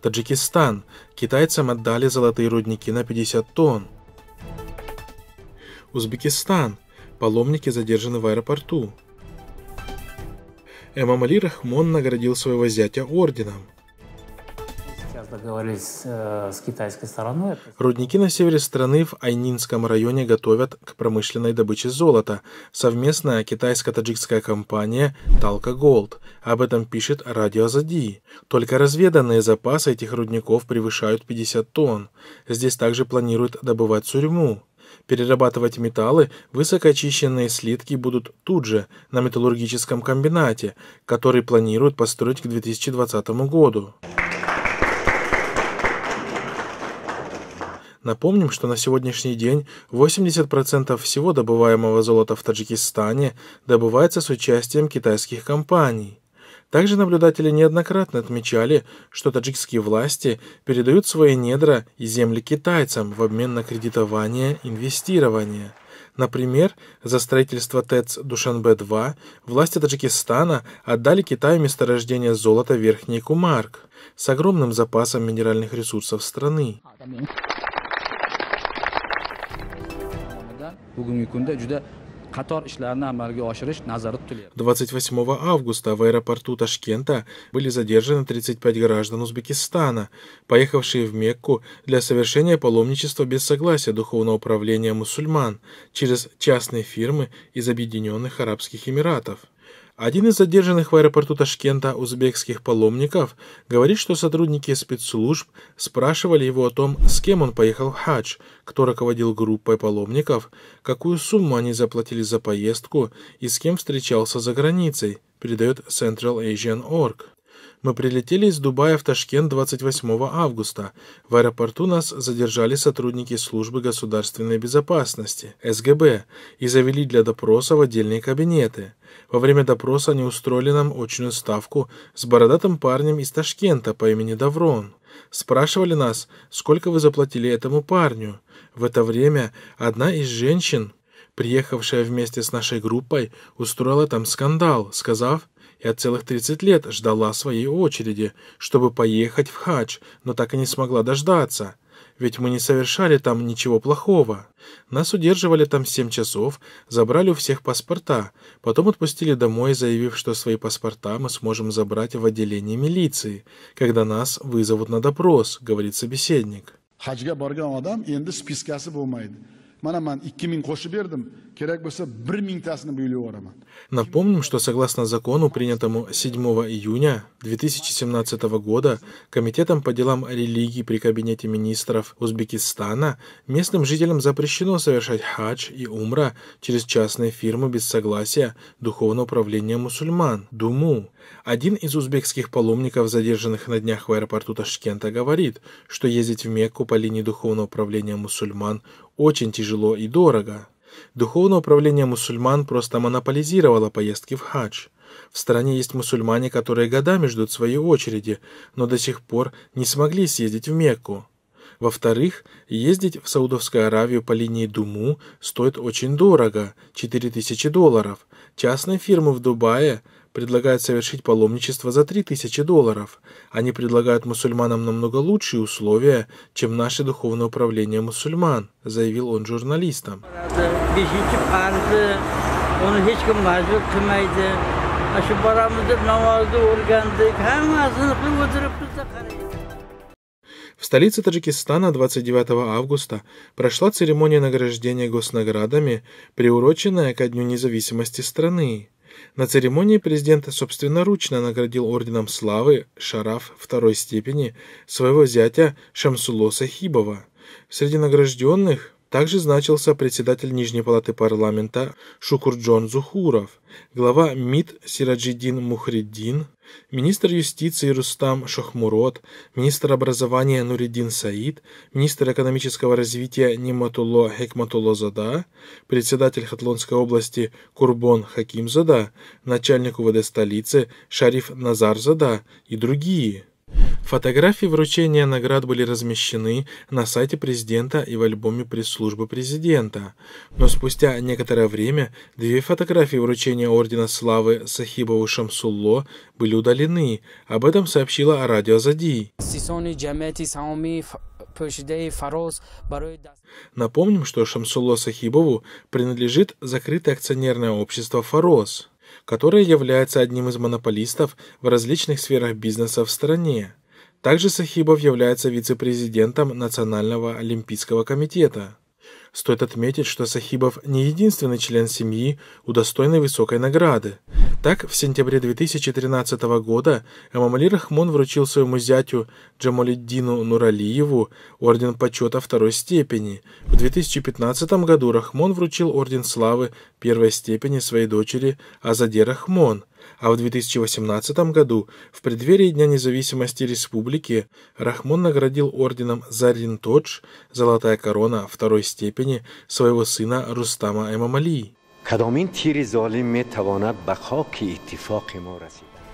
Таджикистан. Китайцам отдали золотые рудники на 50 тонн. Узбекистан. Паломники задержаны в аэропорту. Эмамали Рахмон наградил своего зятя орденом договорились э, с китайской стороной. Рудники на севере страны в Айнинском районе готовят к промышленной добыче золота. Совместная китайско-таджикская компания «Талка Голд». Об этом пишет радио Зади. Только разведанные запасы этих рудников превышают 50 тонн. Здесь также планируют добывать сурьму. Перерабатывать металлы высокоочищенные слитки будут тут же, на металлургическом комбинате, который планируют построить к 2020 году. Напомним, что на сегодняшний день 80% всего добываемого золота в Таджикистане добывается с участием китайских компаний. Также наблюдатели неоднократно отмечали, что таджикские власти передают свои недра и земли китайцам в обмен на кредитование, инвестирование. Например, за строительство ТЭЦ Душанбе-2 власти Таджикистана отдали Китаю месторождение золота Верхний Кумарк с огромным запасом минеральных ресурсов страны. 28 августа в аэропорту Ташкента были задержаны 35 граждан Узбекистана, поехавшие в Мекку для совершения паломничества без согласия Духовного управления мусульман через частные фирмы из Объединенных Арабских Эмиратов. Один из задержанных в аэропорту Ташкента узбекских паломников говорит, что сотрудники спецслужб спрашивали его о том, с кем он поехал в хадж, кто руководил группой паломников, какую сумму они заплатили за поездку и с кем встречался за границей, передает Central Asian Org. Мы прилетели из Дубая в Ташкент 28 августа. В аэропорту нас задержали сотрудники службы государственной безопасности, СГБ, и завели для допроса в отдельные кабинеты. Во время допроса они устроили нам очную ставку с бородатым парнем из Ташкента по имени Даврон. Спрашивали нас, сколько вы заплатили этому парню. В это время одна из женщин, приехавшая вместе с нашей группой, устроила там скандал, сказав, я целых 30 лет ждала своей очереди, чтобы поехать в хадж, но так и не смогла дождаться. Ведь мы не совершали там ничего плохого. Нас удерживали там 7 часов, забрали у всех паспорта, потом отпустили домой, заявив, что свои паспорта мы сможем забрать в отделении милиции, когда нас вызовут на допрос, говорит собеседник. Хаджга барган адам энди спискасы болмайды mana man ikki ming qo'shib berdim kerak bo'lsa bir mingtasini bo'ylab напомним что согласно закону принятому 7 июня 2017 года комитетом по делам религии при кабинете министров узбекистана местным жителям запрещено совершать хадж и умра через частные фирмы без согласия духовного управления мусульман думу один из узбекских паломников, задержанных на днях в аэропорту Ташкента, говорит, что ездить в Мекку по линии духовного управления мусульман очень тяжело и дорого. Духовное управление мусульман просто монополизировало поездки в хадж. В стране есть мусульмане, которые годами ждут своей очереди, но до сих пор не смогли съездить в Мекку. Во-вторых, ездить в Саудовскую Аравию по линии Думу стоит очень дорого – 4000 долларов. Частные фирмы в Дубае – Предлагают совершить паломничество за 3000 долларов. Они предлагают мусульманам намного лучшие условия, чем наше духовное управление мусульман, заявил он журналистам. В столице Таджикистана 29 августа прошла церемония награждения госнаградами, приуроченная ко Дню независимости страны. На церемонии президент собственноручно наградил орденом славы Шараф второй степени своего зятя Шамсуло Сахибова. Среди награжденных также значился председатель Нижней палаты парламента Шукурджон Зухуров, глава МИД Сираджидин Мухриддин, министр юстиции Рустам Шахмурод, министр образования Нуриддин Саид, министр экономического развития Ниматулло Хекматулло Зада, председатель Хатлонской области Курбон Хаким Зада, начальник УВД столицы Шариф Назар Зада и другие – Фотографии вручения наград были размещены на сайте президента и в альбоме пресс-службы президента. Но спустя некоторое время две фотографии вручения Ордена Славы Сахибову Шамсулло были удалены. Об этом сообщила радио Зади. Напомним, что Шамсулло Сахибову принадлежит закрытое акционерное общество «Фарос», которое является одним из монополистов в различных сферах бизнеса в стране. Также Сахибов является вице-президентом Национального олимпийского комитета. Стоит отметить, что Сахибов не единственный член семьи, удостоенный высокой награды. Так, в сентябре 2013 года Эмамали Рахмон вручил своему зятю Джамалиддину Нуралиеву Орден Почета второй степени. В 2015 году Рахмон вручил Орден Славы первой степени своей дочери Азаде Рахмон. А в 2018 году, в преддверии Дня независимости республики, Рахмон наградил орденом Зарин Тодж, золотая корона второй степени, своего сына Рустама Эмамалии. کدامین تیر ظالم می تواند به خاک اتفاق ما رسید